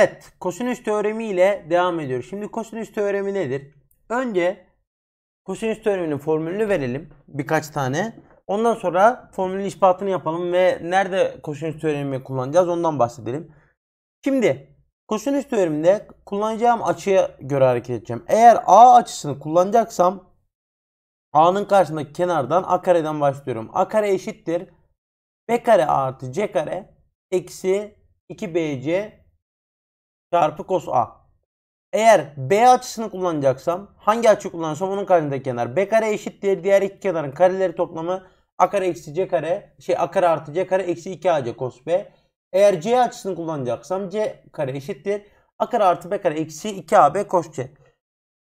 Evet, kosinüs teoremi ile devam ediyoruz. Şimdi kosinüs teoremi nedir? Önce kosinüs teoreminin formülünü verelim birkaç tane. Ondan sonra formülün ispatını yapalım ve nerede kosinüs teoremi kullanacağız ondan bahsedelim. Şimdi kosinüs teoreminde kullanacağım açıya göre hareket edeceğim. Eğer A açısını kullanacaksam A'nın karşısındaki kenardan A kareden başlıyorum. A kare eşittir B kare artı C kare eksi 2BC çarpı cos A. Eğer B açısını kullanacaksam hangi açı kullanırsam onun karşısındaki kenar B kare eşittir. Diğer iki kenarın kareleri toplamı A kare eksi C kare şey A kare artı C kare eksi 2AC cos B. Eğer C açısını kullanacaksam C kare eşittir. A kare artı B kare eksi 2AB cos C.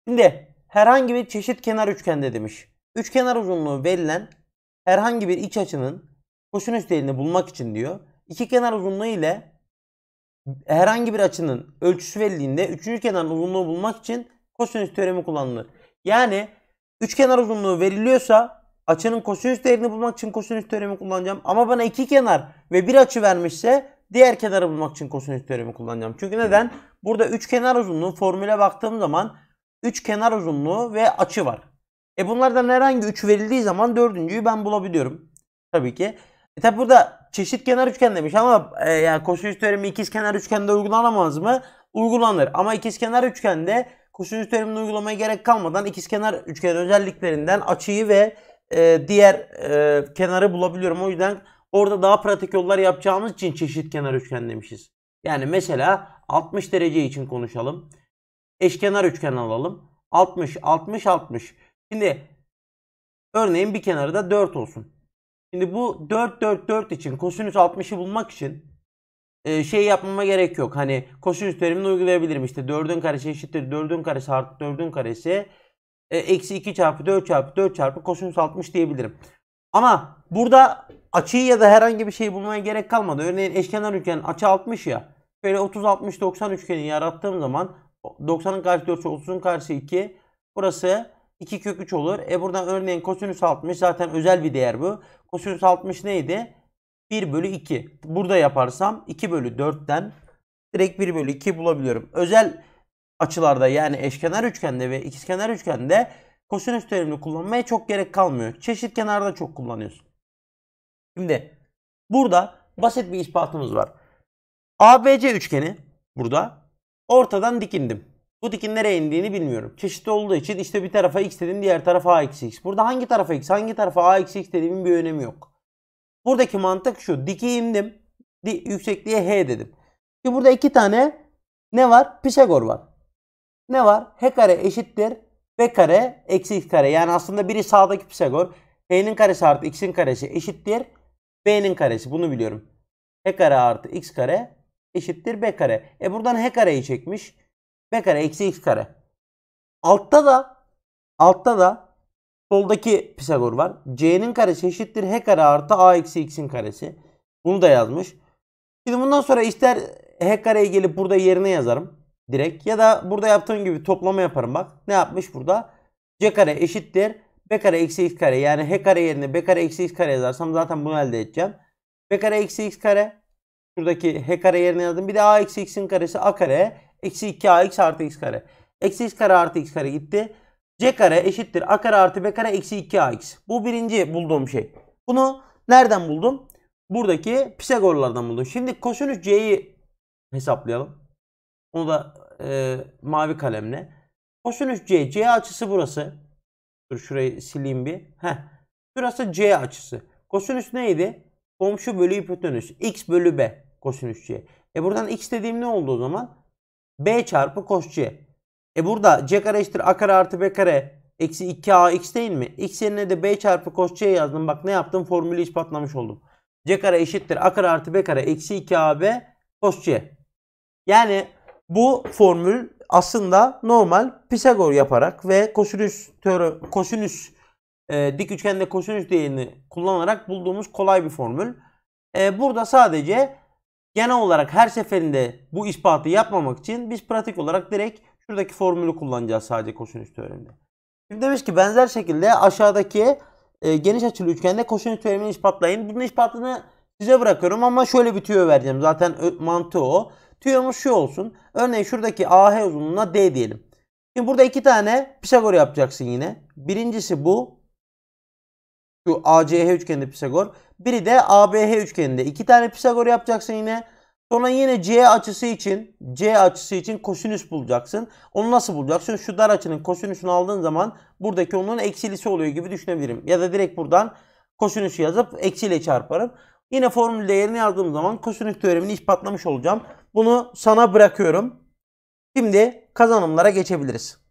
Şimdi herhangi bir çeşit kenar üçgende demiş. Üçkenar uzunluğu verilen herhangi bir iç açının kosinüs değerini bulmak için diyor. İki kenar uzunluğu ile herhangi bir açının ölçüsü verildiğinde üçüncü kenarın uzunluğu bulmak için kosinüs teoremi kullanılır. Yani üç kenar uzunluğu veriliyorsa açının kosinüs değerini bulmak için kosinüs teoremi kullanacağım. Ama bana iki kenar ve bir açı vermişse diğer kenarı bulmak için kosinüs teoremi kullanacağım. Çünkü neden? Burada üç kenar uzunluğu formüle baktığım zaman üç kenar uzunluğu ve açı var. E bunlardan herhangi üç verildiği zaman dördüncüyü ben bulabiliyorum. Tabii ki. E tabi burada çeşit kenar üçgen demiş ama e, yani kosinüs teoremi ikiz kenar üçgende uygulanamaz mı? Uygulanır. Ama ikiz kenar üçgende kosinüs teoremini uygulamaya gerek kalmadan ikiz kenar üçgen özelliklerinden açıyı ve e, diğer e, kenarı bulabiliyorum. O yüzden orada daha pratik yollar yapacağımız için çeşit kenar üçgen demişiz. Yani mesela 60 derece için konuşalım. Eşkenar üçgen alalım. 60, 60, 60. Şimdi örneğin bir kenarı da 4 olsun. Şimdi bu 4 4 4 için kosinüs 60'ı bulmak için e, şey yapmama gerek yok. Hani kosinüs terimini uygulayabilirim. İşte 4'ün karesi eşittir 4'ün karesi artı 4'ün karesi e, eksi 2 çarpı 4 çarpı 4 çarpı kosinüs 60 diyebilirim. Ama burada açıyı ya da herhangi bir şey bulmaya gerek kalmadı. Örneğin eşkenar üçgen açı 60 ya. Böyle 30-60-90 üçgeni yarattığım zaman 90'ın karşı 4, 30'un karşı 2. Burası 2 kök 3 olur. E buradan örneğin kosinüs 60 zaten özel bir değer bu. Kosinüs 60 neydi? 1 bölü 2. Burada yaparsam 2 bölü 4'ten direkt 1 bölü 2 bulabiliyorum. Özel açılarda yani eşkenar üçgende ve ikizkenar üçgende kosinüs terimini kullanmaya çok gerek kalmıyor. Çeşit kenarda çok kullanıyorsun. Şimdi burada basit bir ispatımız var. ABC üçgeni burada ortadan dikindim. Bu dikin nereye indiğini bilmiyorum. Çeşitli olduğu için işte bir tarafa x dedim diğer tarafa a eksi x. Burada hangi tarafa x hangi tarafa a eksi x dediğimin bir önemi yok. Buradaki mantık şu. Diki indim. Di, yüksekliğe h dedim. Şimdi burada iki tane ne var? Pisagor var. Ne var? H kare eşittir. B kare eksi x kare. Yani aslında biri sağdaki Pisagor. H'nin karesi artı x'in karesi eşittir. B'nin karesi. Bunu biliyorum. H kare artı x kare eşittir B kare. E buradan H kareyi çekmiş b kare eksi x kare. Altta da altta da soldaki Pisagor var. c'nin karesi eşittir h kare artı a eksi x'in karesi. Bunu da yazmış. Şimdi bundan sonra ister h kareyi gelip burada yerine yazarım. Direkt ya da burada yaptığım gibi toplama yaparım bak. Ne yapmış burada? c kare eşittir b kare eksi x kare. Yani h kare yerine b kare eksi x kare yazarsam zaten bunu elde edeceğim. b kare eksi x kare Şuradaki h kare yerine yazdım. Bir de a eksi x'in karesi a kare Eksi 2 x artı x kare. Eksi x kare artı x kare gitti. c kare eşittir a kare artı b kare eksi 2 x. Bu birinci bulduğum şey. Bunu nereden buldum? Buradaki Pisagorlardan buldum. Şimdi kosinüs c'yi hesaplayalım. Onu da e, mavi kalemle. Kosinüs c. c açısı burası. Dur şurayı sileyim bir. Heh. burası c açısı. Kosinüs neydi? Komşu bölü hipotenüs. x bölü b kosinüs c. E buradan x dediğim ne oldu o zaman? B çarpı cos C. E burada C kare eşittir A kare artı B kare eksi 2A X değil mi? X yerine de B çarpı cos C yazdım. Bak ne yaptım? Formülü ispatlamış oldum. C kare eşittir A kare artı B kare eksi 2AB cos C. Yani bu formül aslında normal Pisagor yaparak ve kosinüs teori, kosinüs e, dik üçgende kosinüs değerini kullanarak bulduğumuz kolay bir formül. E, burada sadece Genel olarak her seferinde bu ispatı yapmamak için biz pratik olarak direkt şuradaki formülü kullanacağız sadece kosinüs teoreminde. Şimdi demiş ki benzer şekilde aşağıdaki e, geniş açılı üçgende kosinüs teoremini ispatlayın. Bunun ispatını size bırakıyorum ama şöyle bir tüyo vereceğim. Zaten mantığı o. Tüyomuz şu olsun. Örneğin şuradaki AH uzunluğuna D diyelim. Şimdi burada iki tane Pisagor yapacaksın yine. Birincisi bu şu ACH üçgeninde Pisagor. Biri de ABH üçgeninde. iki tane Pisagor yapacaksın yine. Sonra yine C açısı için C açısı için kosinüs bulacaksın. Onu nasıl bulacaksın? Şu dar açının kosinüsünü aldığın zaman buradaki onun eksilisi oluyor gibi düşünebilirim. Ya da direkt buradan kosinüsü yazıp eksiyle çarparım. Yine formül değerini yazdığım zaman kosinüs teoremini ispatlamış olacağım. Bunu sana bırakıyorum. Şimdi kazanımlara geçebiliriz.